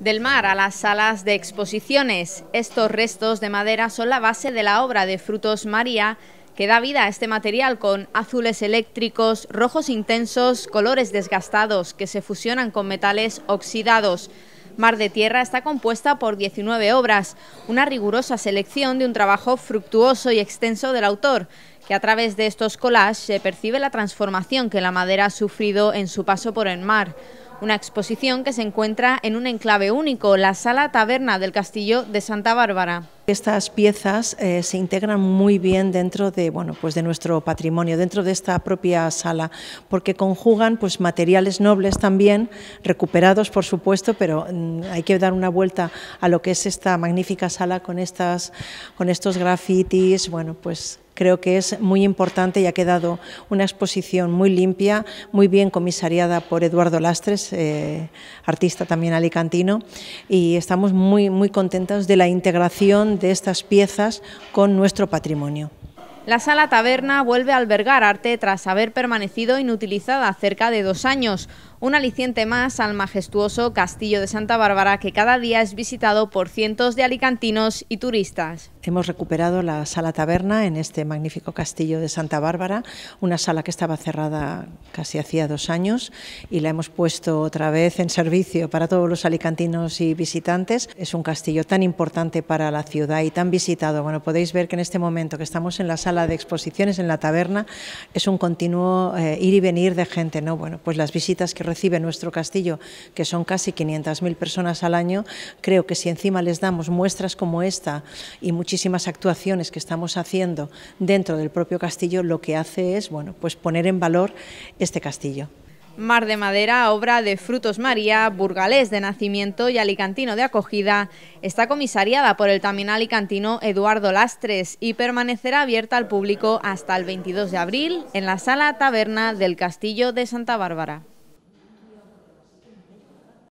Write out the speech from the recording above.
Del mar a las salas de exposiciones, estos restos de madera son la base de la obra de Frutos María, que da vida a este material con azules eléctricos, rojos intensos, colores desgastados que se fusionan con metales oxidados. Mar de Tierra está compuesta por 19 obras, una rigurosa selección de un trabajo fructuoso y extenso del autor, que a través de estos collages se percibe la transformación que la madera ha sufrido en su paso por el mar una exposición que se encuentra en un enclave único, la Sala Taberna del Castillo de Santa Bárbara. Estas piezas eh, se integran muy bien dentro de, bueno, pues de nuestro patrimonio, dentro de esta propia sala, porque conjugan pues, materiales nobles también, recuperados por supuesto, pero mm, hay que dar una vuelta a lo que es esta magnífica sala con, estas, con estos grafitis, bueno, pues creo que es muy importante y ha quedado una exposición muy limpia, muy bien comisariada por Eduardo Lastres, eh, artista también alicantino, y estamos muy, muy contentos de la integración de estas piezas con nuestro patrimonio. La sala taberna vuelve a albergar arte tras haber permanecido inutilizada cerca de dos años un aliciente más al majestuoso Castillo de Santa Bárbara que cada día es visitado por cientos de alicantinos y turistas. Hemos recuperado la sala taberna en este magnífico Castillo de Santa Bárbara, una sala que estaba cerrada casi hacía dos años y la hemos puesto otra vez en servicio para todos los alicantinos y visitantes. Es un castillo tan importante para la ciudad y tan visitado. Bueno, podéis ver que en este momento que estamos en la sala de exposiciones, en la taberna, es un continuo eh, ir y venir de gente, ¿no? Bueno, pues las visitas que recibe nuestro castillo, que son casi 500.000 personas al año, creo que si encima les damos muestras como esta y muchísimas actuaciones que estamos haciendo dentro del propio castillo, lo que hace es bueno, pues poner en valor este castillo. Mar de Madera, obra de Frutos María, burgalés de nacimiento y alicantino de acogida, está comisariada por el también alicantino Eduardo Lastres y permanecerá abierta al público hasta el 22 de abril en la Sala Taberna del Castillo de Santa Bárbara.